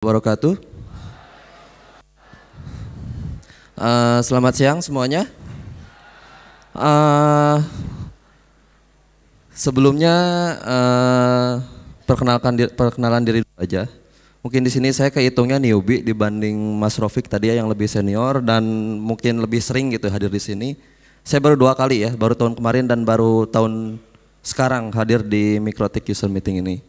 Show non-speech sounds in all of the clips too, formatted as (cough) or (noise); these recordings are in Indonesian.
wabarakatuh. Uh, selamat siang semuanya. Uh, sebelumnya uh, perkenalkan di, perkenalan diri aja. Mungkin di sini saya kehitungnya newbie dibanding Mas Rofik tadi ya yang lebih senior dan mungkin lebih sering gitu hadir di sini. Saya baru dua kali ya, baru tahun kemarin dan baru tahun sekarang hadir di Mikrotik User Meeting ini.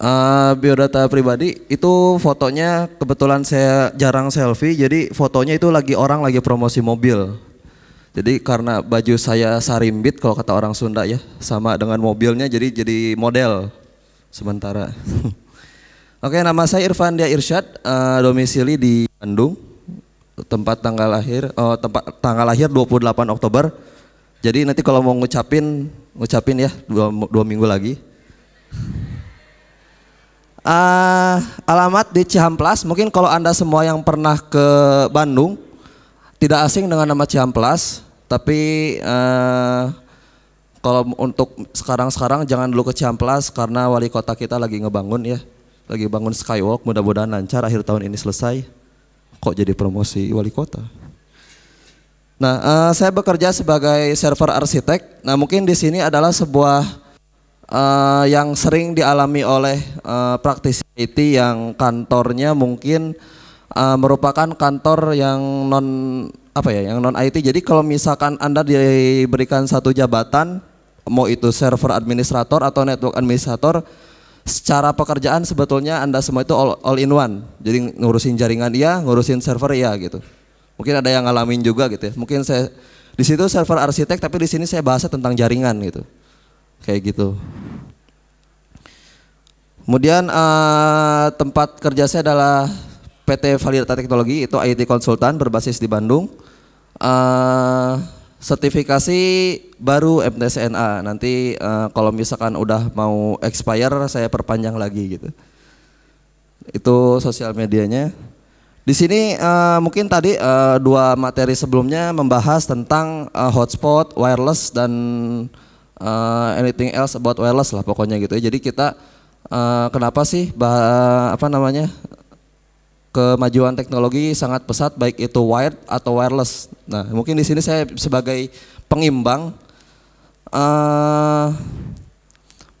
Uh, biodata pribadi itu fotonya kebetulan saya jarang selfie jadi fotonya itu lagi orang lagi promosi mobil. Jadi karena baju saya sarimbit kalau kata orang Sunda ya sama dengan mobilnya jadi jadi model sementara. (laughs) Oke nama saya Irfan Dia Irsyad uh, domisili di Bandung tempat tanggal lahir uh, tempat tanggal lahir 28 Oktober. Jadi nanti kalau mau ngucapin ngucapin ya dua, dua minggu lagi uh, alamat di Cihamplas. Mungkin kalau Anda semua yang pernah ke Bandung tidak asing dengan nama Cihamplas, tapi uh, kalau untuk sekarang-sekarang jangan dulu ke Cihamplas karena wali kota kita lagi ngebangun ya. Lagi bangun skywalk, mudah-mudahan lancar akhir tahun ini selesai. Kok jadi promosi wali kota? Nah, uh, saya bekerja sebagai server arsitek. Nah, mungkin di sini adalah sebuah uh, yang sering dialami oleh uh, praktisi IT yang kantornya mungkin uh, merupakan kantor yang non apa ya, yang non IT. Jadi kalau misalkan Anda diberikan satu jabatan mau itu server administrator atau network administrator secara pekerjaan sebetulnya Anda semua itu all, all in one. Jadi ngurusin jaringan iya, ngurusin server iya gitu. Mungkin ada yang ngalamin juga gitu ya. Mungkin saya di situ server arsitek tapi di sini saya bahas tentang jaringan gitu kayak gitu. Kemudian uh, tempat kerja saya adalah PT Validata Teknologi itu IT konsultan berbasis di Bandung. Uh, sertifikasi baru MTSNA nanti uh, kalau misalkan udah mau expire saya perpanjang lagi gitu. Itu sosial medianya. Di sini uh, mungkin tadi uh, dua materi sebelumnya membahas tentang uh, hotspot, wireless dan uh, anything else about wireless lah pokoknya gitu ya. Jadi kita uh, kenapa sih bah, apa namanya kemajuan teknologi sangat pesat baik itu wired atau wireless. Nah mungkin di sini saya sebagai pengimbang uh,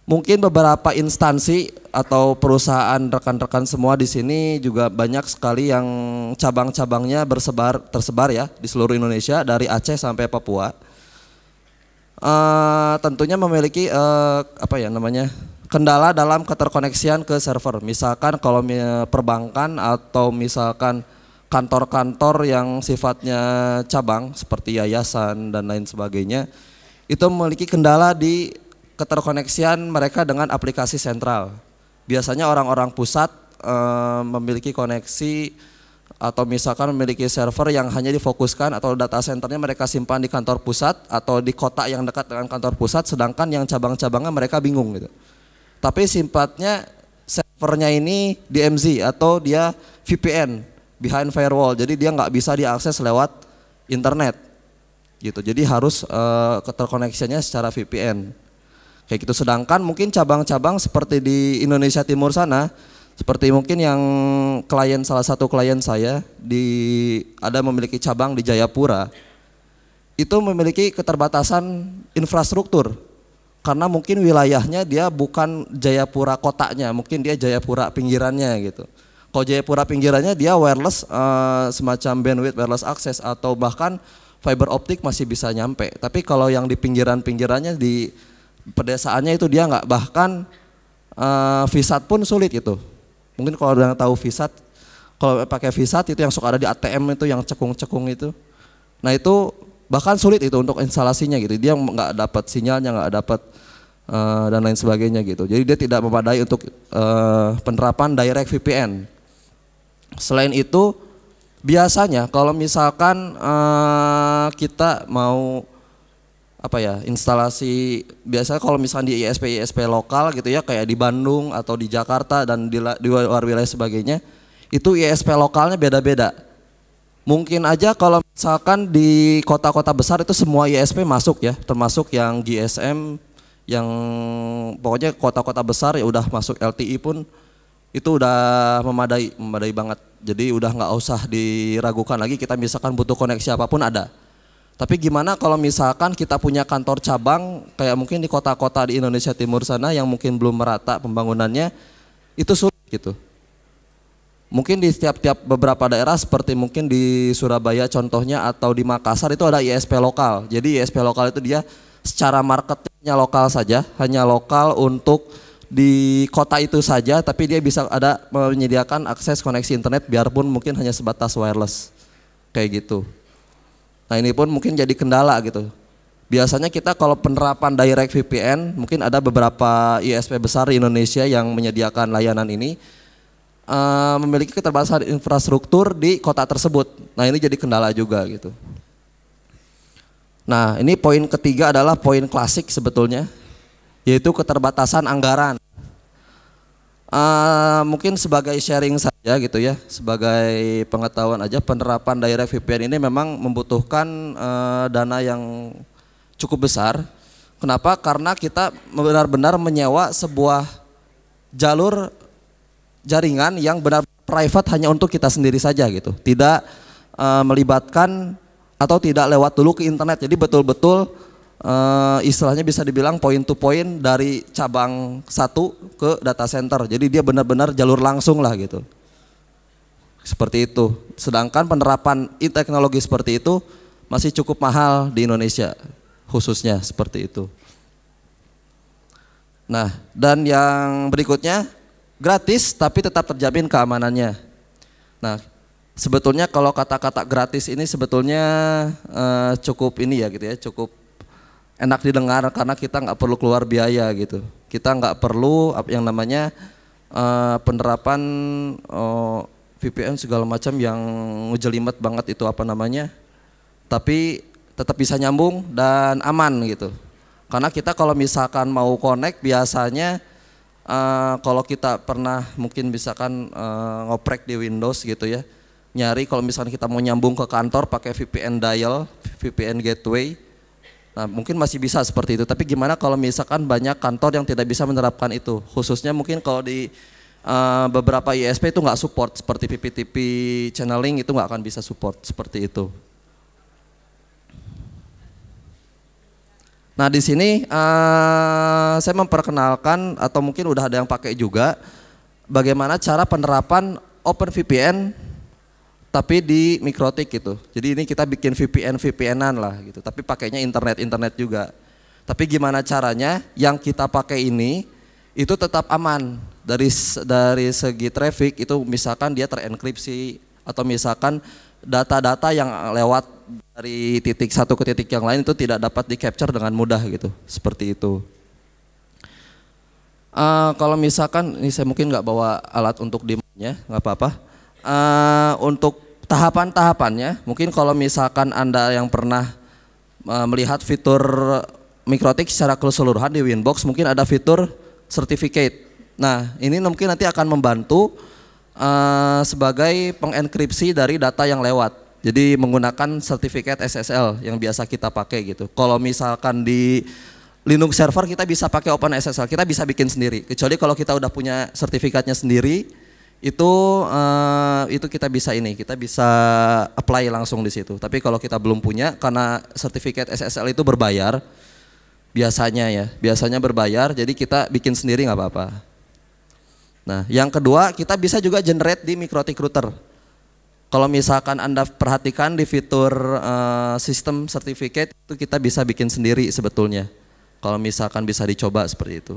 mungkin beberapa instansi atau perusahaan rekan-rekan semua di sini juga banyak sekali yang cabang-cabangnya bersebar tersebar ya di seluruh Indonesia dari Aceh sampai Papua uh, tentunya memiliki uh, apa ya namanya kendala dalam keterkoneksian ke server. Misalkan kalau perbankan atau misalkan kantor-kantor yang sifatnya cabang seperti yayasan dan lain sebagainya itu memiliki kendala di keterkoneksian mereka dengan aplikasi sentral. Biasanya orang-orang pusat uh, memiliki koneksi atau misalkan memiliki server yang hanya difokuskan atau data centernya mereka simpan di kantor pusat atau di kota yang dekat dengan kantor pusat sedangkan yang cabang-cabangnya mereka bingung gitu. Tapi simpatnya servernya ini DMZ atau dia VPN behind firewall jadi dia nggak bisa diakses lewat internet gitu jadi harus uh, secara VPN kayak gitu sedangkan mungkin cabang-cabang seperti di Indonesia Timur sana seperti mungkin yang klien salah satu klien saya di ada memiliki cabang di Jayapura itu memiliki keterbatasan infrastruktur karena mungkin wilayahnya dia bukan Jayapura kotanya, mungkin dia Jayapura pinggirannya gitu. Kalau Jayapura pinggirannya dia wireless uh, semacam bandwidth wireless access atau bahkan fiber optik masih bisa nyampe. Tapi kalau yang di pinggiran-pinggirannya di pedesaannya itu dia nggak bahkan uh, visat pun sulit gitu Mungkin kalau orang tahu visat, kalau pakai visat itu yang suka ada di ATM itu yang cekung-cekung itu. Nah itu bahkan sulit itu untuk instalasinya gitu. Dia nggak dapat sinyalnya, nggak dapat uh, dan lain sebagainya gitu. Jadi dia tidak memadai untuk uh, penerapan direct VPN. Selain itu biasanya kalau misalkan uh, kita mau apa ya instalasi biasanya kalau misalnya di ISP ISP lokal gitu ya kayak di Bandung atau di Jakarta dan di, di luar wilayah sebagainya itu ISP lokalnya beda-beda mungkin aja kalau misalkan di kota-kota besar itu semua ISP masuk ya termasuk yang GSM yang pokoknya kota-kota besar ya udah masuk LTE pun itu udah memadai memadai banget jadi udah nggak usah diragukan lagi kita misalkan butuh koneksi apapun ada tapi gimana kalau misalkan kita punya kantor cabang kayak mungkin di kota-kota di Indonesia Timur sana yang mungkin belum merata pembangunannya itu sulit gitu. Mungkin di setiap-tiap beberapa daerah seperti mungkin di Surabaya contohnya atau di Makassar itu ada ISP lokal. Jadi ISP lokal itu dia secara marketnya lokal saja, hanya lokal untuk di kota itu saja tapi dia bisa ada menyediakan akses koneksi internet biarpun mungkin hanya sebatas wireless. Kayak gitu. Nah ini pun mungkin jadi kendala gitu. Biasanya kita kalau penerapan direct VPN, mungkin ada beberapa ISP besar di Indonesia yang menyediakan layanan ini uh, memiliki keterbatasan infrastruktur di kota tersebut. Nah ini jadi kendala juga gitu. Nah ini poin ketiga adalah poin klasik sebetulnya, yaitu keterbatasan anggaran. Uh, mungkin sebagai sharing saja gitu ya, sebagai pengetahuan aja penerapan direct VPN ini memang membutuhkan uh, dana yang cukup besar. Kenapa? Karena kita benar-benar menyewa sebuah jalur jaringan yang benar private hanya untuk kita sendiri saja gitu. Tidak uh, melibatkan atau tidak lewat dulu ke internet. Jadi betul-betul uh, istilahnya bisa dibilang point to point dari cabang satu ke data center. Jadi dia benar-benar jalur langsung lah gitu. Seperti itu. Sedangkan penerapan e-teknologi seperti itu masih cukup mahal di Indonesia khususnya seperti itu. Nah, dan yang berikutnya gratis tapi tetap terjamin keamanannya. Nah, sebetulnya kalau kata-kata gratis ini sebetulnya uh, cukup ini ya gitu ya, cukup enak didengar karena kita nggak perlu keluar biaya gitu. Kita nggak perlu yang namanya uh, penerapan uh, eh, VPN segala macam yang ngejelimet banget itu apa namanya. Tapi tetap bisa nyambung dan aman gitu. Karena kita kalau misalkan mau connect biasanya uh, kalau kita pernah mungkin misalkan uh, ngoprek di Windows gitu ya. Nyari kalau misalkan kita mau nyambung ke kantor pakai VPN dial, VPN gateway Nah, mungkin masih bisa seperti itu, tapi gimana kalau misalkan banyak kantor yang tidak bisa menerapkan itu? Khususnya mungkin kalau di uh, beberapa ISP itu nggak support, seperti PPTP channeling itu nggak akan bisa support seperti itu. Nah, di sini uh, saya memperkenalkan atau mungkin udah ada yang pakai juga bagaimana cara penerapan OpenVPN tapi di mikrotik gitu. Jadi ini kita bikin VPN VPNan lah gitu, tapi pakainya internet internet juga. Tapi gimana caranya yang kita pakai ini itu tetap aman dari dari segi traffic itu misalkan dia terenkripsi atau misalkan data-data yang lewat dari titik satu ke titik yang lain itu tidak dapat di capture dengan mudah gitu seperti itu uh, kalau misalkan ini saya mungkin nggak bawa alat untuk dimnya nggak apa-apa uh, untuk tahapan-tahapannya, mungkin kalau misalkan Anda yang pernah uh, melihat fitur Mikrotik secara keseluruhan di Winbox, mungkin ada fitur certificate. Nah, ini mungkin nanti akan membantu uh, sebagai pengenkripsi dari data yang lewat. Jadi menggunakan sertifikat SSL yang biasa kita pakai gitu. Kalau misalkan di Linux server kita bisa pakai Open SSL, kita bisa bikin sendiri. Kecuali kalau kita udah punya sertifikatnya sendiri, itu uh, itu kita bisa ini kita bisa apply langsung di situ tapi kalau kita belum punya karena sertifikat SSL itu berbayar biasanya ya biasanya berbayar jadi kita bikin sendiri nggak apa-apa nah yang kedua kita bisa juga generate di Mikrotik Router kalau misalkan anda perhatikan di fitur uh, sistem sertifikat itu kita bisa bikin sendiri sebetulnya kalau misalkan bisa dicoba seperti itu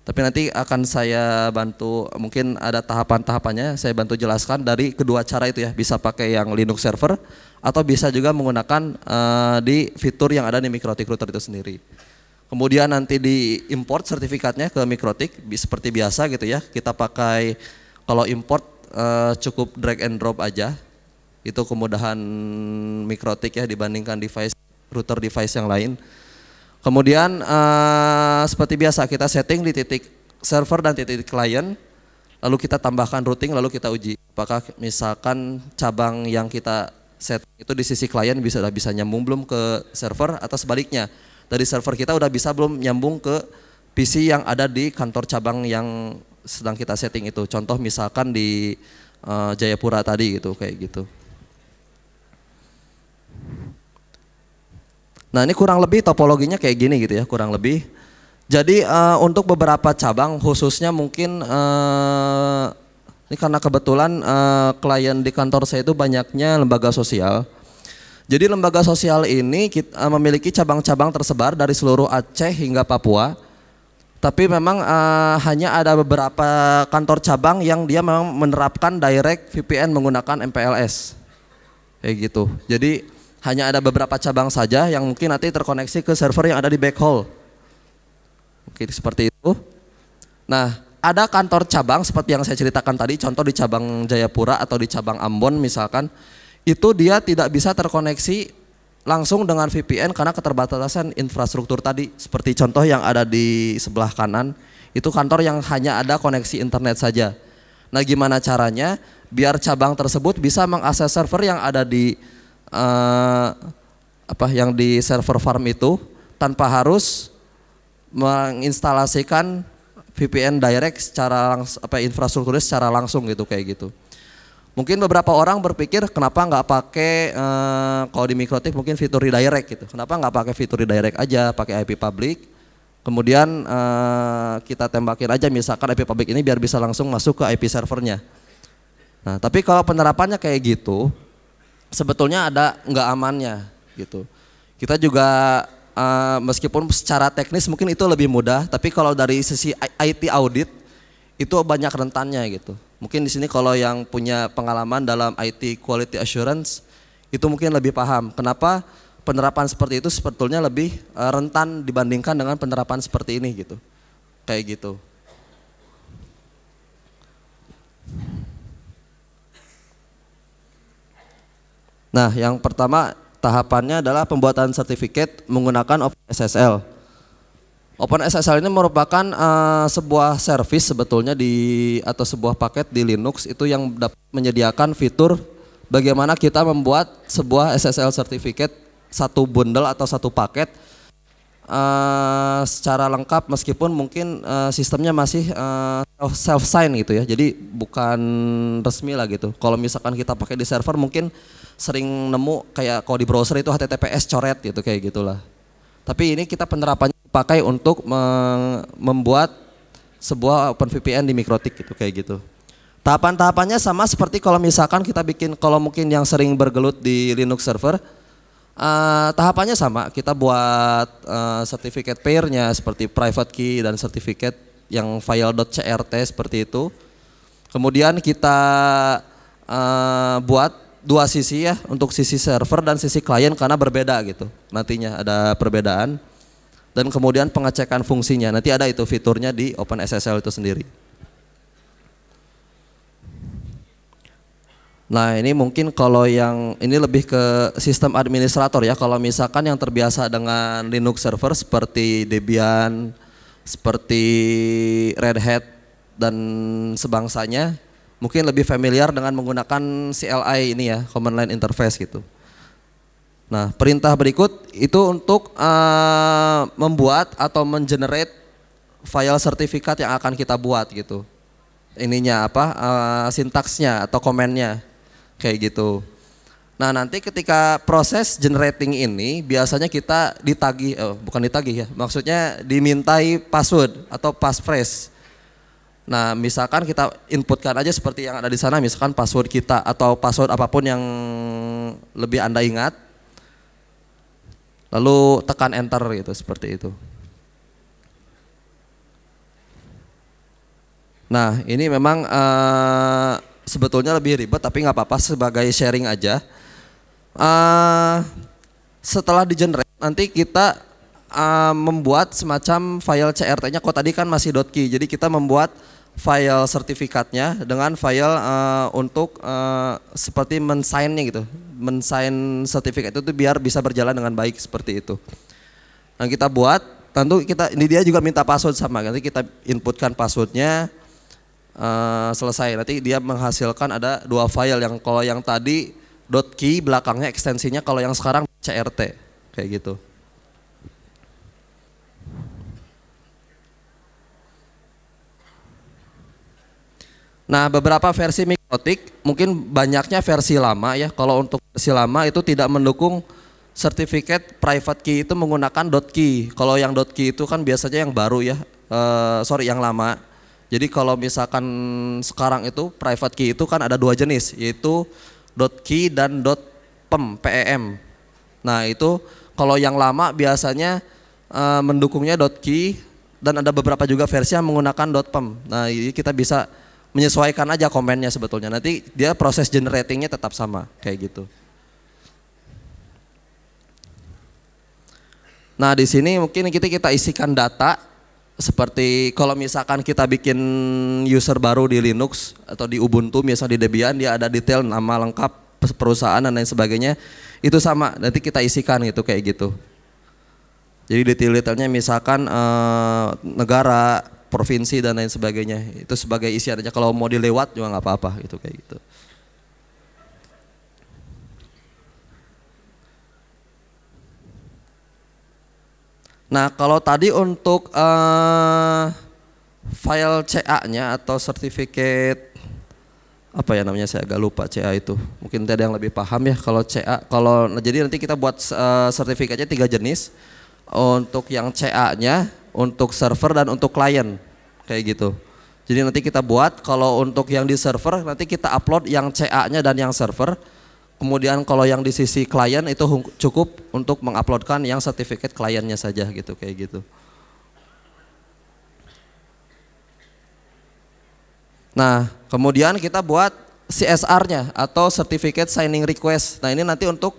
tapi nanti akan saya bantu, mungkin ada tahapan-tahapannya, saya bantu jelaskan dari kedua cara itu ya, bisa pakai yang Linux server atau bisa juga menggunakan uh, di fitur yang ada di Mikrotik router itu sendiri. Kemudian nanti di import sertifikatnya ke Mikrotik seperti biasa gitu ya. Kita pakai kalau import uh, cukup drag and drop aja. Itu kemudahan Mikrotik ya dibandingkan device router device yang lain. Kemudian uh, seperti biasa kita setting di titik server dan titik, client, lalu kita tambahkan routing, lalu kita uji apakah misalkan cabang yang kita set itu di sisi klien bisa udah bisa nyambung belum ke server atau sebaliknya dari server kita udah bisa belum nyambung ke PC yang ada di kantor cabang yang sedang kita setting itu. Contoh misalkan di uh, Jayapura tadi gitu kayak gitu. Nah ini kurang lebih topologinya kayak gini gitu ya kurang lebih. Jadi uh, untuk beberapa cabang khususnya mungkin uh, ini karena kebetulan uh, klien di kantor saya itu banyaknya lembaga sosial. Jadi lembaga sosial ini kita, uh, memiliki cabang-cabang tersebar dari seluruh Aceh hingga Papua. Tapi memang uh, hanya ada beberapa kantor cabang yang dia memang menerapkan direct VPN menggunakan MPLS. Kayak gitu. Jadi hanya ada beberapa cabang saja yang mungkin nanti terkoneksi ke server yang ada di backhaul. Oke, seperti itu. Nah, ada kantor cabang seperti yang saya ceritakan tadi, contoh di cabang Jayapura atau di cabang Ambon misalkan, itu dia tidak bisa terkoneksi langsung dengan VPN karena keterbatasan infrastruktur tadi. Seperti contoh yang ada di sebelah kanan, itu kantor yang hanya ada koneksi internet saja. Nah, gimana caranya biar cabang tersebut bisa mengakses server yang ada di uh, apa yang di server farm itu tanpa harus menginstalasikan VPN direct secara langsung, apa infrastruktur secara langsung gitu kayak gitu. Mungkin beberapa orang berpikir kenapa nggak pakai uh, kalau di mikrotik mungkin fitur redirect gitu. Kenapa nggak pakai fitur redirect aja, pakai IP public. Kemudian uh, kita tembakin aja misalkan IP public ini biar bisa langsung masuk ke IP servernya. Nah, tapi kalau penerapannya kayak gitu, sebetulnya ada nggak amannya gitu. Kita juga uh, meskipun secara teknis mungkin itu lebih mudah, tapi kalau dari sisi IT audit itu banyak rentannya gitu. Mungkin di sini kalau yang punya pengalaman dalam IT quality assurance itu mungkin lebih paham kenapa penerapan seperti itu sebetulnya lebih eh, rentan dibandingkan dengan penerapan seperti ini gitu. Kayak gitu. Nah, yang pertama tahapannya adalah pembuatan sertifikat menggunakan OpenSSL. OpenSSL ini merupakan uh, sebuah service sebetulnya di atau sebuah paket di Linux itu yang menyediakan fitur bagaimana kita membuat sebuah SSL sertifikat satu bundle atau satu paket uh, secara lengkap meskipun mungkin uh, sistemnya masih uh, self sign gitu ya. Jadi bukan resmi lah gitu. Kalau misalkan kita pakai di server mungkin sering nemu kayak kalau di browser itu HTTPS coret gitu kayak gitulah. Tapi ini kita penerapannya pakai untuk membuat sebuah OpenVPN di Mikrotik gitu kayak gitu. Tahapan-tahapannya sama seperti kalau misalkan kita bikin kalau mungkin yang sering bergelut di Linux server uh, tahapannya sama kita buat uh, eh, pairnya seperti private key dan sertifikat yang file.crt seperti itu. Kemudian kita uh, buat dua sisi ya untuk sisi server dan sisi klien karena berbeda gitu. Nantinya ada perbedaan dan kemudian pengecekan fungsinya. Nanti ada itu fiturnya di Open SSL itu sendiri. Nah ini mungkin kalau yang ini lebih ke sistem administrator ya kalau misalkan yang terbiasa dengan Linux server seperti Debian, seperti Red Hat dan sebangsanya mungkin lebih familiar dengan menggunakan CLI ini ya, Command Line Interface gitu. Nah, perintah berikut itu untuk uh, membuat atau mengenerate file sertifikat yang akan kita buat gitu. Ininya apa? Uh, sintaksnya atau komennya kayak gitu. Nah, nanti ketika proses generating ini biasanya kita ditagih, oh, bukan ditagih ya. Maksudnya dimintai password atau passphrase Nah, misalkan kita inputkan aja seperti yang ada di sana, misalkan password kita atau password apapun yang lebih Anda ingat. Lalu tekan enter gitu, seperti itu. Nah, ini memang uh, sebetulnya lebih ribet, tapi nggak apa-apa sebagai sharing aja. Uh, setelah di generate, nanti kita uh, membuat semacam file CRT-nya. Kok tadi kan masih .key, jadi kita membuat file sertifikatnya dengan file uh, untuk uh, seperti mensainnya gitu, mensain sertifikat itu tuh biar bisa berjalan dengan baik seperti itu. Nah kita buat, tentu kita ini dia juga minta password sama, nanti kita inputkan passwordnya, uh, selesai. Nanti dia menghasilkan ada dua file yang kalau yang tadi .key belakangnya ekstensinya, kalau yang sekarang CRT kayak gitu. Nah, beberapa versi mikrotik mungkin banyaknya versi lama ya. Kalau untuk versi lama itu tidak mendukung sertifikat private key itu menggunakan dot key. Kalau yang dot key itu kan biasanya yang baru ya. Uh, sorry, yang lama. Jadi kalau misalkan sekarang itu private key itu kan ada dua jenis yaitu dot key dan dot pem PEM. Nah, itu kalau yang lama biasanya uh, mendukungnya dot key dan ada beberapa juga versi yang menggunakan dot pem. Nah, ini kita bisa menyesuaikan aja komennya sebetulnya. Nanti dia proses generatingnya tetap sama kayak gitu. Nah di sini mungkin kita kita isikan data seperti kalau misalkan kita bikin user baru di Linux atau di Ubuntu misal di Debian dia ada detail nama lengkap perusahaan dan lain sebagainya itu sama nanti kita isikan gitu kayak gitu jadi detail-detailnya misalkan eh, negara provinsi dan lain sebagainya. Itu sebagai isian aja. Kalau mau dilewat juga nggak apa-apa gitu kayak gitu. Nah kalau tadi untuk uh, file CA-nya atau sertifikat apa ya namanya saya agak lupa CA itu. Mungkin ada yang lebih paham ya kalau CA. Kalau nah, jadi nanti kita buat uh, sertifikatnya tiga jenis. Untuk yang CA-nya untuk server dan untuk klien kayak gitu. Jadi nanti kita buat kalau untuk yang di server nanti kita upload yang CA-nya dan yang server. Kemudian kalau yang di sisi klien itu cukup untuk menguploadkan yang sertifikat kliennya saja gitu kayak gitu. Nah, kemudian kita buat CSR-nya atau Certificate Signing Request. Nah, ini nanti untuk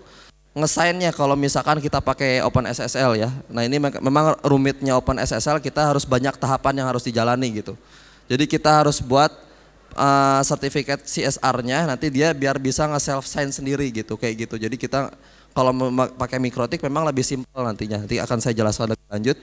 ngesainnya kalau misalkan kita pakai Open SSL ya. Nah ini memang rumitnya Open SSL kita harus banyak tahapan yang harus dijalani gitu. Jadi kita harus buat uh, sertifikat CSR-nya nanti dia biar bisa nge self sign sendiri gitu kayak gitu. Jadi kita kalau pakai mikrotik memang lebih simpel nantinya. Nanti akan saya jelaskan lebih lanjut.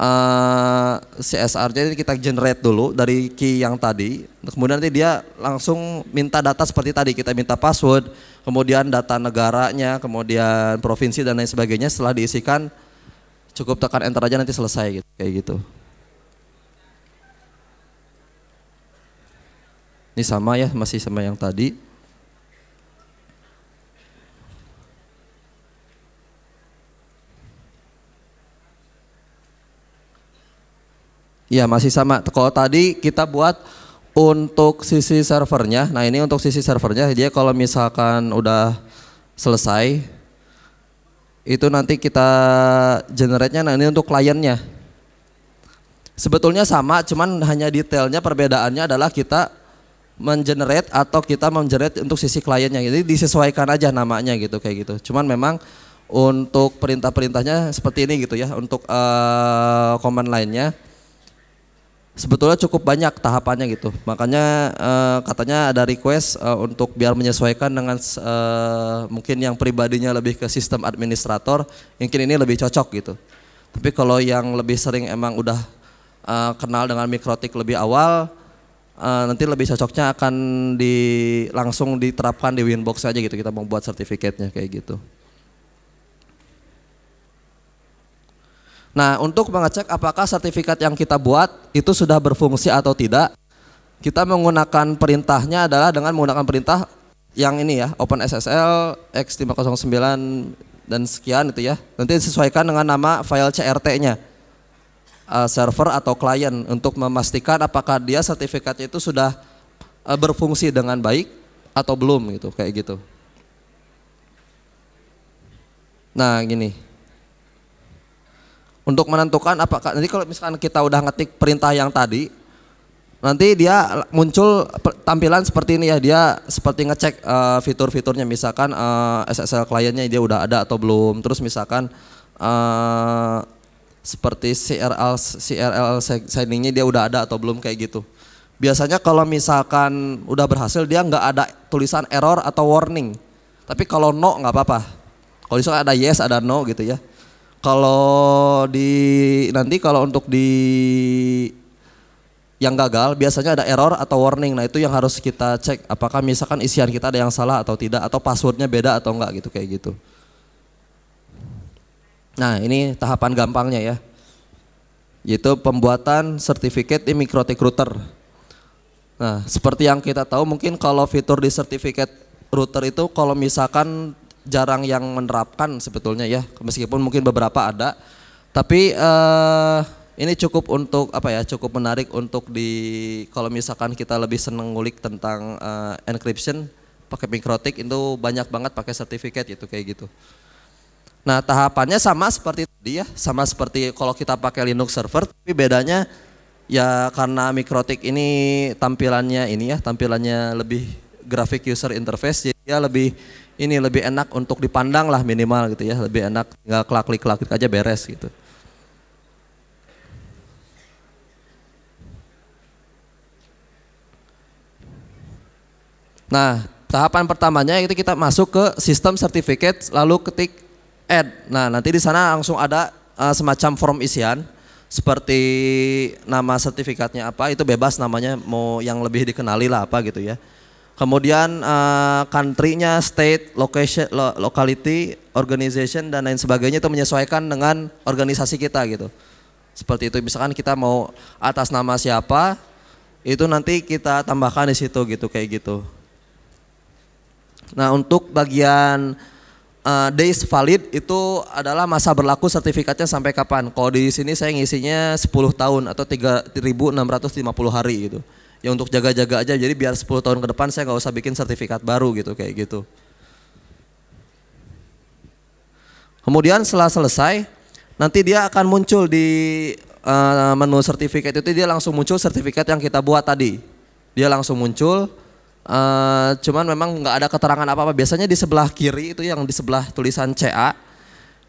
Uh, eh, CSR jadi kita generate dulu dari key yang tadi. Kemudian nanti dia langsung minta data seperti tadi kita minta password, kemudian data negaranya, kemudian provinsi dan lain sebagainya setelah diisikan cukup tekan enter aja nanti selesai gitu kayak gitu. Ini sama ya, masih sama yang tadi. Ya masih sama. Kalau tadi kita buat untuk sisi servernya nah ini untuk sisi servernya dia kalau misalkan udah selesai itu nanti kita generate-nya nah ini untuk kliennya sebetulnya sama cuman hanya detailnya perbedaannya adalah kita mengenerate atau kita mengenerate untuk sisi kliennya jadi disesuaikan aja namanya gitu kayak gitu cuman memang untuk perintah-perintahnya seperti ini gitu ya untuk uh, command lainnya sebetulnya cukup banyak tahapannya gitu. Makanya uh, katanya ada request uh, untuk biar menyesuaikan dengan uh, mungkin yang pribadinya lebih ke sistem administrator, mungkin ini lebih cocok gitu. Tapi kalau yang lebih sering emang udah uh, kenal dengan mikrotik lebih awal, uh, nanti lebih cocoknya akan di langsung diterapkan di Winbox aja gitu kita membuat sertifikatnya kayak gitu. Nah, untuk mengecek apakah sertifikat yang kita buat itu sudah berfungsi atau tidak, kita menggunakan perintahnya adalah dengan menggunakan perintah yang ini ya, open ssl X509 dan sekian itu ya. Nanti disesuaikan dengan nama file CRT-nya. Eh, server atau klien untuk memastikan apakah dia sertifikatnya itu sudah eh, berfungsi dengan baik atau belum gitu, kayak gitu. Nah, gini untuk menentukan apakah nanti kalau misalkan kita udah ngetik perintah yang tadi nanti dia muncul tampilan seperti ini ya dia seperti ngecek uh, fitur-fiturnya misalkan uh, eh, SSL kliennya dia udah ada atau belum terus misalkan uh, seperti CRL CRL signingnya dia udah ada atau belum kayak gitu biasanya kalau misalkan udah berhasil dia nggak ada tulisan error atau warning tapi kalau no nggak apa-apa kalau misalkan ada yes ada no gitu ya kalau di nanti kalau untuk di yang gagal biasanya ada error atau warning. Nah, itu yang harus kita cek apakah misalkan isian kita ada yang salah atau tidak atau passwordnya beda atau enggak gitu kayak gitu. Nah, ini tahapan gampangnya ya. Yaitu pembuatan sertifikat di Mikrotik Router. Nah, seperti yang kita tahu mungkin kalau fitur di sertifikat router itu kalau misalkan jarang yang menerapkan sebetulnya ya, meskipun mungkin beberapa ada. Tapi uh, ini cukup untuk apa ya? Cukup menarik untuk di kalau misalkan kita lebih seneng ngulik tentang uh, encryption pakai mikrotik itu banyak banget pakai sertifikat gitu kayak gitu. Nah tahapannya sama seperti tadi ya, sama seperti kalau kita pakai Linux server, tapi bedanya ya karena mikrotik ini tampilannya ini ya, tampilannya lebih grafik user interface, jadi ya lebih ini lebih enak untuk dipandang lah minimal gitu ya, lebih enak nggak klik klik aja beres gitu. Nah, tahapan pertamanya itu kita masuk ke sistem sertifikat lalu ketik add. Nah, nanti di sana langsung ada uh, semacam form isian seperti nama sertifikatnya apa itu bebas namanya mau yang lebih dikenali lah apa gitu ya. Kemudian uh, country-nya, state, location, lo, locality, organization dan lain sebagainya itu menyesuaikan dengan organisasi kita gitu. Seperti itu misalkan kita mau atas nama siapa itu nanti kita tambahkan di situ gitu kayak gitu. Nah, untuk bagian uh, days valid itu adalah masa berlaku sertifikatnya sampai kapan. Kalau di sini saya ngisinya 10 tahun atau 3650 hari gitu ya untuk jaga-jaga aja jadi biar 10 tahun ke depan saya nggak usah bikin sertifikat baru gitu kayak gitu kemudian setelah selesai nanti dia akan muncul di uh, menu sertifikat itu dia langsung muncul sertifikat yang kita buat tadi dia langsung muncul uh, cuman memang nggak ada keterangan apa-apa biasanya di sebelah kiri itu yang di sebelah tulisan CA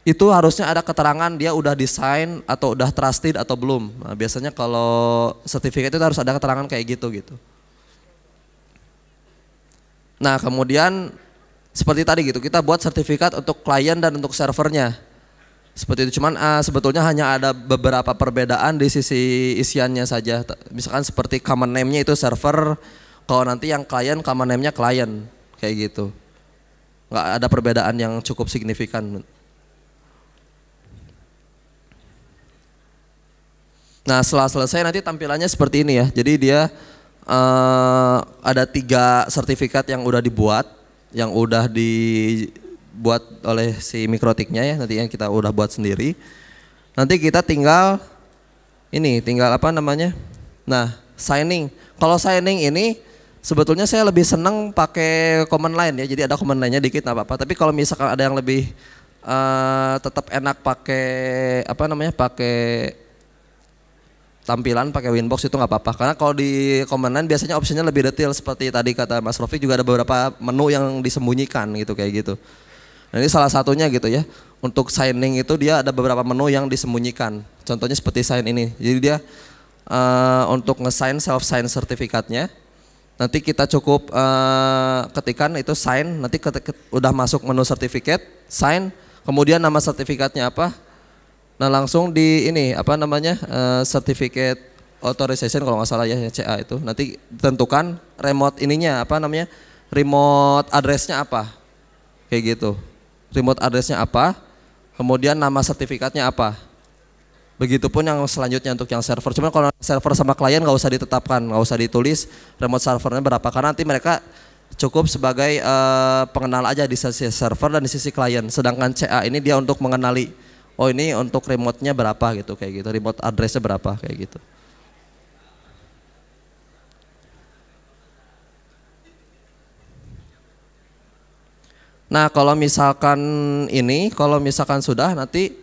itu harusnya ada keterangan dia udah desain atau udah trusted atau belum. Nah, biasanya kalau sertifikat itu harus ada keterangan kayak gitu gitu. Nah kemudian seperti tadi gitu kita buat sertifikat untuk klien dan untuk servernya seperti itu cuman uh, sebetulnya hanya ada beberapa perbedaan di sisi isiannya saja misalkan seperti common name-nya itu server kalau nanti yang klien common name-nya klien kayak gitu nggak ada perbedaan yang cukup signifikan Nah setelah selesai nanti tampilannya seperti ini ya. Jadi dia uh, ada tiga sertifikat yang udah dibuat, yang udah dibuat oleh si mikrotiknya ya. Nanti yang kita udah buat sendiri. Nanti kita tinggal ini, tinggal apa namanya? Nah signing. Kalau signing ini sebetulnya saya lebih seneng pakai command line ya. Jadi ada command line-nya dikit apa-apa. Tapi kalau misalkan ada yang lebih uh, tetap enak pakai apa namanya pakai tampilan pakai winbox itu nggak apa-apa karena kalau di komenan biasanya opsinya lebih detail seperti tadi kata Mas Rofi juga ada beberapa menu yang disembunyikan gitu kayak gitu. Nah ini salah satunya gitu ya. Untuk signing itu dia ada beberapa menu yang disembunyikan. Contohnya seperti sign ini. Jadi dia uh, untuk nge-sign self sign sertifikatnya nanti kita cukup uh, ketikan itu sign nanti ketik, udah masuk menu sertifikat sign kemudian nama sertifikatnya apa Nah langsung di ini apa namanya uh, authorization kalau nggak salah ya CA itu nanti tentukan remote ininya apa namanya remote addressnya apa kayak gitu remote addressnya apa kemudian nama sertifikatnya apa begitupun yang selanjutnya untuk yang server cuman kalau server sama klien nggak usah ditetapkan nggak usah ditulis remote servernya berapa karena nanti mereka cukup sebagai uh, pengenal aja di sisi server dan di sisi klien sedangkan CA ini dia untuk mengenali oh ini untuk remote-nya berapa gitu kayak gitu remote address-nya berapa kayak gitu Nah kalau misalkan ini, kalau misalkan sudah nanti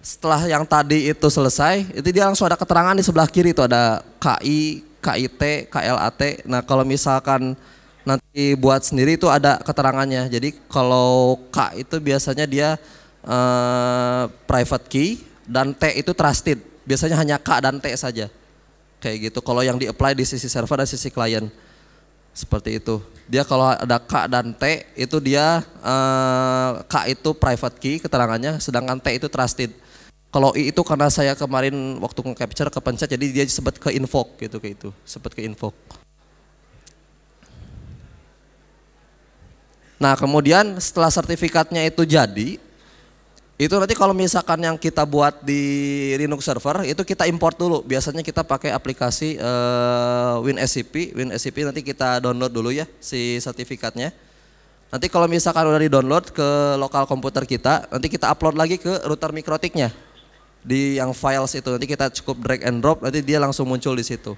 setelah yang tadi itu selesai, itu dia langsung ada keterangan di sebelah kiri itu ada KI, KIT, KLAT. Nah kalau misalkan nanti buat sendiri itu ada keterangannya. Jadi kalau K itu biasanya dia uh, private key dan T itu trusted. Biasanya hanya K dan T saja. Kayak gitu. Kalau yang di-apply di sisi server dan sisi klien. Seperti itu. Dia kalau ada K dan T itu dia uh, K itu private key keterangannya sedangkan T itu trusted. Kalau I itu karena saya kemarin waktu nge-capture pencet jadi dia sebut ke invoke gitu kayak itu, sebut ke invoke. Nah, kemudian setelah sertifikatnya itu jadi, itu nanti kalau misalkan yang kita buat di Linux server itu kita import dulu. Biasanya kita pakai aplikasi uh, WinSCP. WinSCP nanti kita download dulu ya si sertifikatnya. Nanti kalau misalkan udah di download ke lokal komputer kita, nanti kita upload lagi ke router mikrotiknya di yang files itu. Nanti kita cukup drag and drop, nanti dia langsung muncul di situ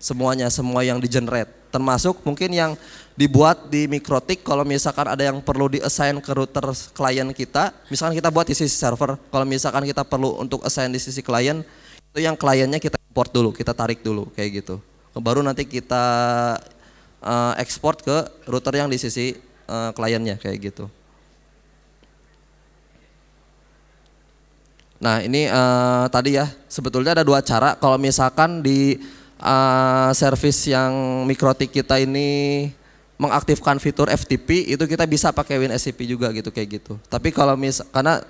semuanya semua yang di generate termasuk mungkin yang dibuat di mikrotik kalau misalkan ada yang perlu di assign ke router klien kita misalkan kita buat di sisi server kalau misalkan kita perlu untuk assign di sisi klien itu yang kliennya kita import dulu kita tarik dulu kayak gitu baru nanti kita uh, eh, ekspor ke router yang di sisi uh, kliennya kayak gitu nah ini uh, tadi ya sebetulnya ada dua cara kalau misalkan di uh, service yang mikrotik kita ini mengaktifkan fitur FTP itu kita bisa pakai WinSCP juga gitu kayak gitu. Tapi kalau mis karena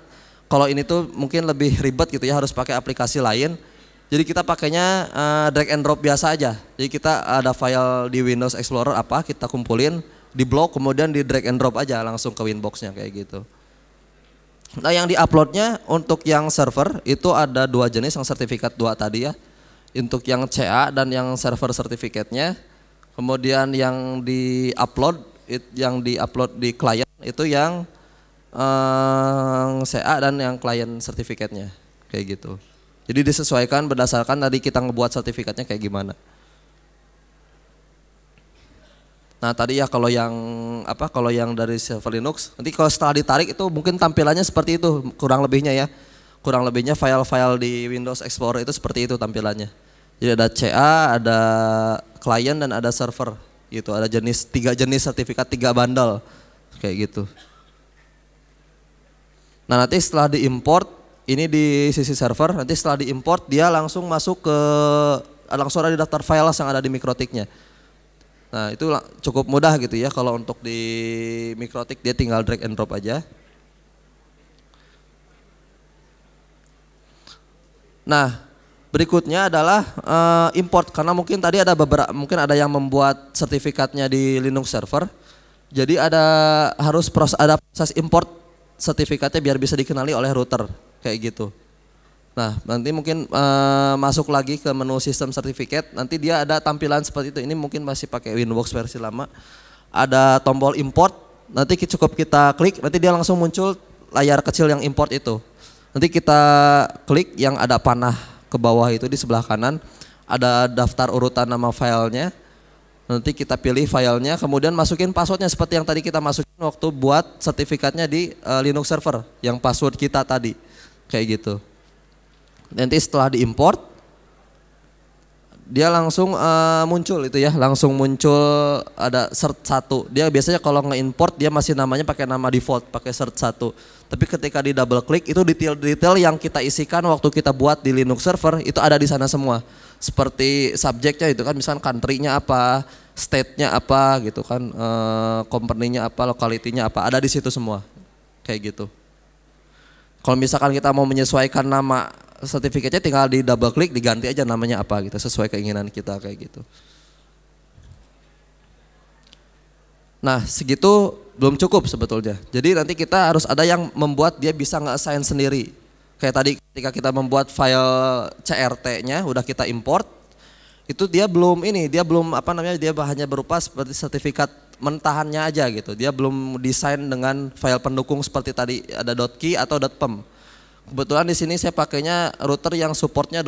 kalau ini tuh mungkin lebih ribet gitu ya harus pakai aplikasi lain. Jadi kita pakainya uh, drag and drop biasa aja. Jadi kita ada file di Windows Explorer apa kita kumpulin di blok kemudian di drag and drop aja langsung ke Winboxnya kayak gitu. Nah yang di uploadnya untuk yang server itu ada dua jenis yang sertifikat dua tadi ya untuk yang CA dan yang server sertifikatnya. Kemudian yang di-upload yang di-upload di klien itu yang um, eh, CA dan yang klien sertifikatnya. Kayak gitu. Jadi disesuaikan berdasarkan tadi kita ngebuat sertifikatnya kayak gimana. Nah tadi ya kalau yang apa kalau yang dari server Linux nanti kalau setelah ditarik itu mungkin tampilannya seperti itu kurang lebihnya ya kurang lebihnya file-file di Windows Explorer itu seperti itu tampilannya. Jadi ada CA, ada client dan ada server gitu. Ada jenis tiga jenis sertifikat tiga bandel kayak gitu. Nah nanti setelah diimport ini di sisi server. Nanti setelah diimport dia langsung masuk ke langsung ada di daftar file yang ada di mikrotiknya. Nah itu cukup mudah gitu ya kalau untuk di mikrotik dia tinggal drag and drop aja. Nah, berikutnya adalah uh, import karena mungkin tadi ada beberapa mungkin ada yang membuat sertifikatnya di Linux server. Jadi ada harus proses ada proses import sertifikatnya biar bisa dikenali oleh router kayak gitu. Nah, nanti mungkin uh, masuk lagi ke menu sistem sertifikat, nanti dia ada tampilan seperti itu. Ini mungkin masih pakai Winbox versi lama. Ada tombol import, nanti cukup kita klik, nanti dia langsung muncul layar kecil yang import itu. Nanti kita klik yang ada panah ke bawah itu di sebelah kanan. Ada daftar urutan nama filenya. Nanti kita pilih filenya, kemudian masukin passwordnya seperti yang tadi kita masukin waktu buat sertifikatnya di uh, Linux server yang password kita tadi. Kayak gitu. Nanti setelah diimport, dia langsung uh, muncul itu ya, langsung muncul ada cert satu. Dia biasanya kalau nge-import dia masih namanya pakai nama default, pakai cert satu. Tapi ketika di double klik itu detail-detail yang kita isikan waktu kita buat di Linux server itu ada di sana semua. Seperti subjeknya itu kan misalnya country-nya apa, state-nya apa gitu kan, uh, company-nya apa, locality-nya apa, ada di situ semua. Kayak gitu. Kalau misalkan kita mau menyesuaikan nama sertifikatnya tinggal di double klik diganti aja namanya apa gitu sesuai keinginan kita kayak gitu. Nah segitu belum cukup sebetulnya. Jadi nanti kita harus ada yang membuat dia bisa nge-assign sendiri. Kayak tadi ketika kita membuat file CRT-nya udah kita import, itu dia belum ini, dia belum apa namanya, dia bahannya berupa seperti sertifikat mentahannya aja gitu. Dia belum desain dengan file pendukung seperti tadi ada .key atau .pem Kebetulan di sini saya pakainya router yang supportnya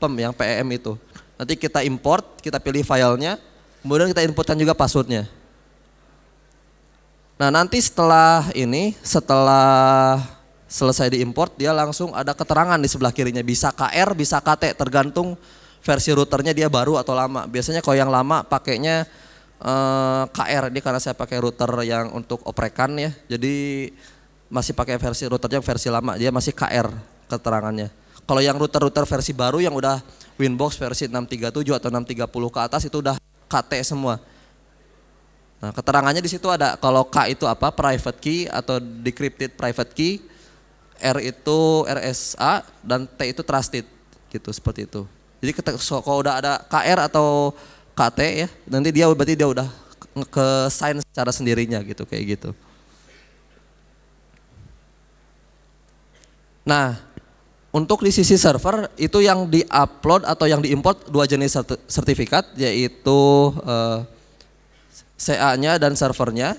.pem yang PEM itu. Nanti kita import, kita pilih filenya, kemudian kita inputkan juga passwordnya. Nah nanti setelah ini, setelah selesai diimport, dia langsung ada keterangan di sebelah kirinya. Bisa KR, bisa KT, tergantung versi routernya dia baru atau lama. Biasanya kalau yang lama pakainya eh, KR, ini karena saya pakai router yang untuk oprekan ya. Jadi masih pakai versi routernya versi lama, dia masih KR keterangannya. Kalau yang router-router versi baru yang udah Winbox versi 637 atau 630 ke atas itu udah KT semua. Nah, keterangannya di situ ada kalau K itu apa? private key atau decrypted private key, R itu RSA dan T itu trusted gitu seperti itu. Jadi so, kalau udah ada KR atau KT ya, nanti dia berarti dia udah ke sign secara sendirinya gitu kayak gitu. Nah, untuk di sisi server itu yang diupload atau yang diimport dua jenis sertifikat yaitu eh, CA-nya dan servernya.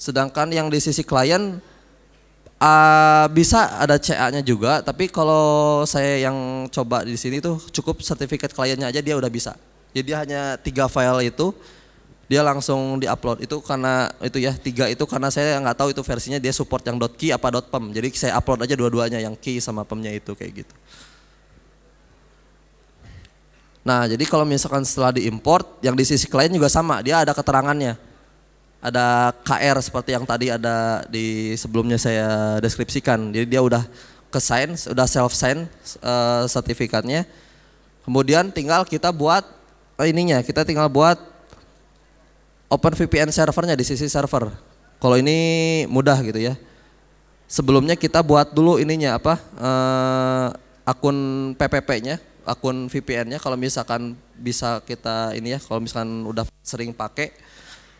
Sedangkan yang di sisi klien uh, bisa ada CA-nya juga, tapi kalau saya yang coba di sini tuh cukup sertifikat kliennya aja dia udah bisa. Jadi hanya tiga file itu dia langsung diupload itu karena itu ya tiga itu karena saya nggak tahu itu versinya dia support yang .key apa .pem jadi saya upload aja dua-duanya yang key sama pemnya itu kayak gitu nah jadi kalau misalkan setelah diimport yang di sisi klien juga sama dia ada keterangannya ada KR seperti yang tadi ada di sebelumnya saya deskripsikan jadi dia udah ke sign udah self sign uh, eh, sertifikatnya kemudian tinggal kita buat oh ininya kita tinggal buat Open VPN servernya di sisi server. Kalau ini mudah gitu ya. Sebelumnya kita buat dulu ininya apa eh, akun PPP-nya, akun VPN-nya. Kalau misalkan bisa kita ini ya, kalau misalkan udah sering pakai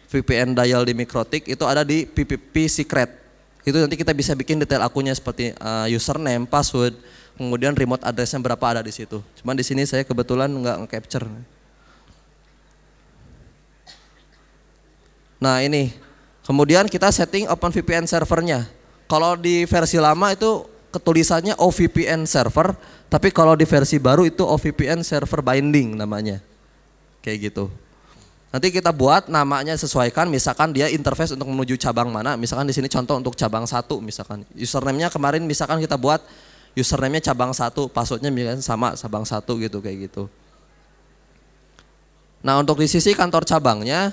VPN dial di Mikrotik itu ada di PPP Secret. Itu nanti kita bisa bikin detail akunnya seperti eh, username, password, kemudian remote address-nya berapa ada di situ. Cuman di sini saya kebetulan nggak capture Nah ini, kemudian kita setting open VPN servernya. Kalau di versi lama itu ketulisannya OVPN server, tapi kalau di versi baru itu OVPN server binding namanya. Kayak gitu. Nanti kita buat namanya sesuaikan, misalkan dia interface untuk menuju cabang mana, misalkan di sini contoh untuk cabang satu, misalkan username-nya kemarin misalkan kita buat username-nya cabang satu, passwordnya misalkan sama cabang satu gitu kayak gitu. Nah untuk di sisi kantor cabangnya,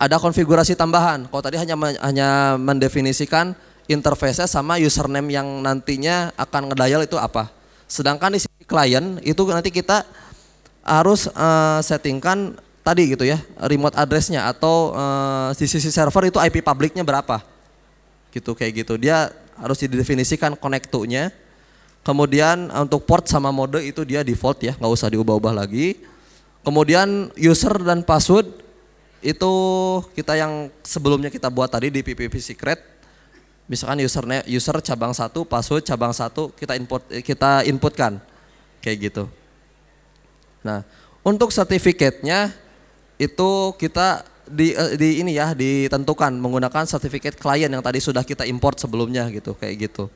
ada konfigurasi tambahan. Kalau tadi hanya hanya mendefinisikan interface sama username yang nantinya akan ngedial itu apa. Sedangkan di sisi client itu nanti kita harus uh, settingkan tadi gitu ya, remote addressnya atau uh, eh, di sisi server itu IP publiknya berapa. Gitu kayak gitu. Dia harus didefinisikan konektunya. Kemudian eh, untuk port sama mode itu dia default ya, nggak usah diubah-ubah lagi. Kemudian user dan password itu kita yang sebelumnya kita buat tadi di PPP Secret misalkan usernya user cabang satu password cabang satu kita input eh, kita inputkan kayak gitu nah untuk sertifikatnya itu kita di, eh, di ini ya ditentukan menggunakan sertifikat klien yang tadi sudah kita import sebelumnya gitu kayak gitu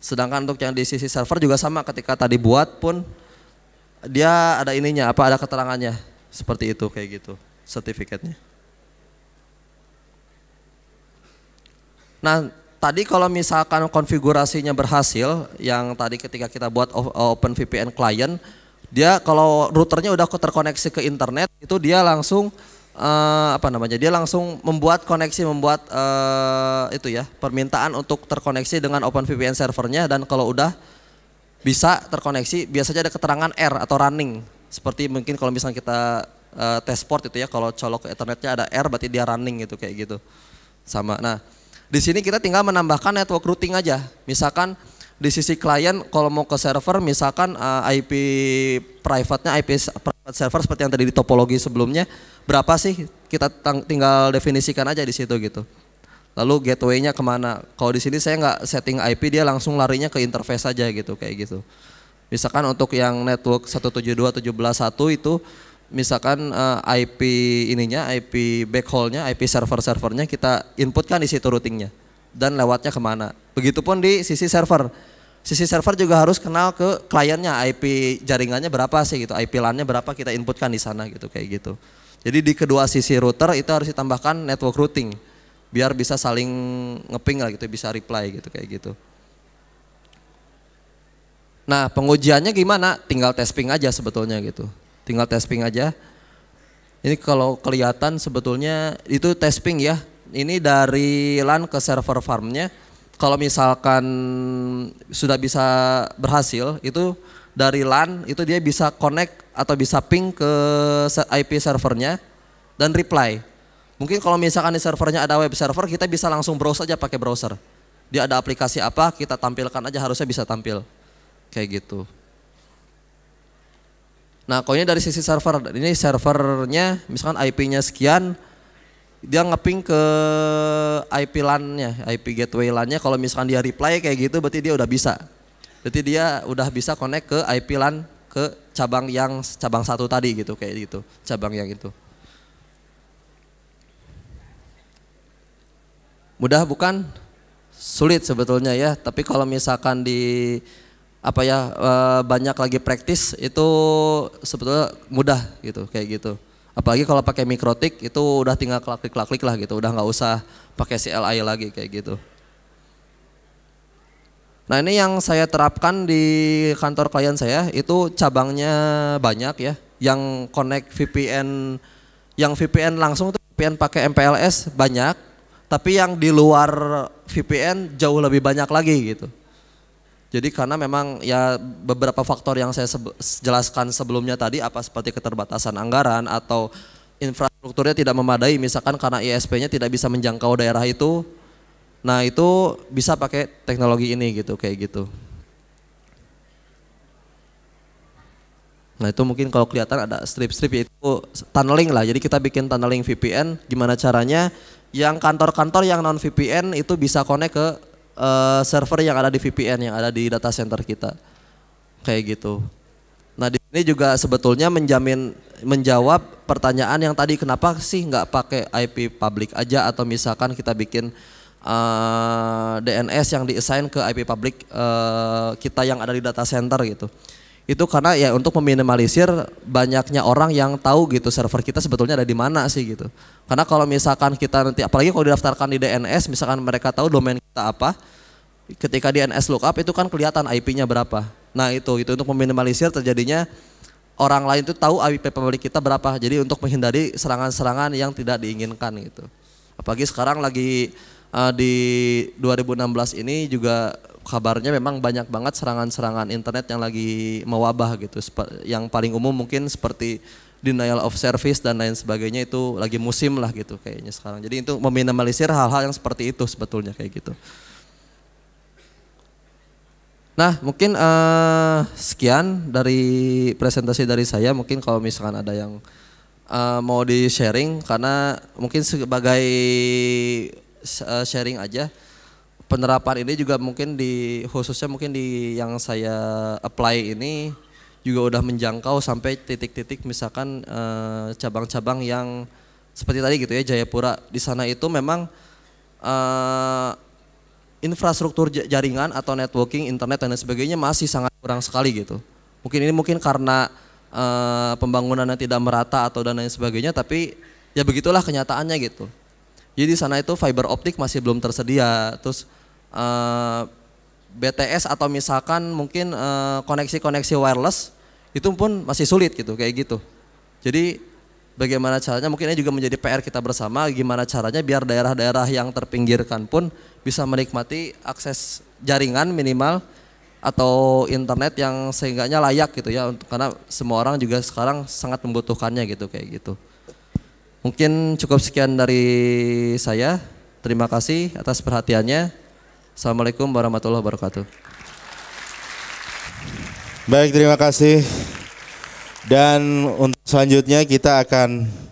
sedangkan untuk yang di sisi server juga sama ketika tadi buat pun dia ada ininya apa ada keterangannya seperti itu kayak gitu sertifikatnya. Nah, tadi kalau misalkan konfigurasinya berhasil, yang tadi ketika kita buat Open VPN client, dia kalau routernya udah terkoneksi ke internet, itu dia langsung uh, apa namanya? Dia langsung membuat koneksi, membuat uh, itu ya permintaan untuk terkoneksi dengan Open VPN servernya, dan kalau udah bisa terkoneksi, biasanya ada keterangan R atau running. Seperti mungkin kalau misalnya kita uh, eh, port port itu ya kalau colok ke Ethernetnya ada R berarti dia running gitu kayak gitu. Sama. Nah, di sini kita tinggal menambahkan network routing aja. Misalkan di sisi klien kalau mau ke server misalkan uh, eh, IP private-nya IP private server seperti yang tadi di topologi sebelumnya berapa sih kita tinggal definisikan aja di situ gitu. Lalu gateway-nya kemana? Kalau di sini saya nggak setting IP dia langsung larinya ke interface aja gitu kayak gitu. Misalkan untuk yang network 172.17.1 itu misalkan uh, eh, IP ininya, IP backhaulnya, IP server-servernya kita inputkan di situ routingnya dan lewatnya kemana. Begitupun di sisi server. Sisi server juga harus kenal ke kliennya, IP jaringannya berapa sih gitu, IP LAN-nya berapa kita inputkan di sana gitu kayak gitu. Jadi di kedua sisi router itu harus ditambahkan network routing biar bisa saling ngeping lah gitu, bisa reply gitu kayak gitu. Nah pengujiannya gimana? Tinggal testing aja sebetulnya gitu tinggal testing aja. Ini kalau kelihatan sebetulnya itu testing ya. Ini dari LAN ke server farmnya. Kalau misalkan sudah bisa berhasil itu dari LAN itu dia bisa connect atau bisa ping ke IP servernya dan reply. Mungkin kalau misalkan di servernya ada web server kita bisa langsung browse aja pakai browser. Dia ada aplikasi apa kita tampilkan aja harusnya bisa tampil. Kayak gitu. Nah, koinnya dari sisi server. Ini servernya misalkan IP-nya sekian, dia ngeping ke IP LAN-nya, IP gateway LAN-nya. Kalau misalkan dia reply kayak gitu berarti dia udah bisa. Berarti dia udah bisa connect ke IP LAN ke cabang yang cabang satu tadi gitu kayak gitu, cabang yang itu. Mudah bukan? Sulit sebetulnya ya, tapi kalau misalkan di apa ya eh, banyak lagi praktis itu sebetulnya mudah gitu kayak gitu apalagi kalau pakai mikrotik itu udah tinggal klik klik klik lah gitu udah nggak usah pakai CLI lagi kayak gitu nah ini yang saya terapkan di kantor klien saya itu cabangnya banyak ya yang connect VPN yang VPN langsung tuh VPN pakai MPLS banyak tapi yang di luar VPN jauh lebih banyak lagi gitu jadi karena memang ya beberapa faktor yang saya sebe jelaskan sebelumnya tadi apa seperti keterbatasan anggaran atau infrastrukturnya tidak memadai misalkan karena ISP-nya tidak bisa menjangkau daerah itu. Nah, itu bisa pakai teknologi ini gitu kayak gitu. Nah itu mungkin kalau kelihatan ada strip-strip itu tunneling lah. Jadi kita bikin tunneling VPN. Gimana caranya? Yang kantor-kantor yang non VPN itu bisa connect ke uh, server yang ada di VPN yang ada di data center kita. Kayak gitu. Nah, di sini juga sebetulnya menjamin menjawab pertanyaan yang tadi kenapa sih nggak pakai IP public aja atau misalkan kita bikin uh, eh, DNS yang diassign ke IP public uh, kita yang ada di data center gitu itu karena ya untuk meminimalisir banyaknya orang yang tahu gitu server kita sebetulnya ada di mana sih gitu. Karena kalau misalkan kita nanti apalagi kalau didaftarkan di DNS misalkan mereka tahu domain kita apa ketika DNS lookup itu kan kelihatan IP-nya berapa. Nah, itu itu untuk meminimalisir terjadinya orang lain itu tahu IP pemilik kita berapa. Jadi untuk menghindari serangan-serangan yang tidak diinginkan gitu. Apalagi sekarang lagi uh, di 2016 ini juga kabarnya memang banyak banget serangan-serangan internet yang lagi mewabah gitu. Yang paling umum mungkin seperti denial of service dan lain sebagainya itu lagi musim lah gitu kayaknya sekarang. Jadi itu meminimalisir hal-hal yang seperti itu sebetulnya kayak gitu. Nah mungkin uh, sekian dari presentasi dari saya. Mungkin kalau misalkan ada yang uh, mau di sharing karena mungkin sebagai eh, sharing aja penerapan ini juga mungkin di khususnya mungkin di yang saya apply ini juga udah menjangkau sampai titik-titik misalkan eh, cabang-cabang uh, yang seperti tadi gitu ya Jayapura di sana itu memang uh, infrastruktur jaringan atau networking internet dan sebagainya masih sangat kurang sekali gitu. Mungkin ini mungkin karena uh, pembangunannya tidak merata atau dan lain sebagainya tapi ya begitulah kenyataannya gitu. Jadi di sana itu fiber optik masih belum tersedia. Terus Eh, BTS atau misalkan mungkin eh, koneksi-koneksi wireless itu pun masih sulit gitu kayak gitu. Jadi bagaimana caranya mungkin ini juga menjadi PR kita bersama gimana caranya biar daerah-daerah yang terpinggirkan pun bisa menikmati akses jaringan minimal atau internet yang seenggaknya layak gitu ya untuk karena semua orang juga sekarang sangat membutuhkannya gitu kayak gitu. Mungkin cukup sekian dari saya. Terima kasih atas perhatiannya. Assalamualaikum warahmatullahi wabarakatuh. Baik, terima kasih. Dan untuk selanjutnya kita akan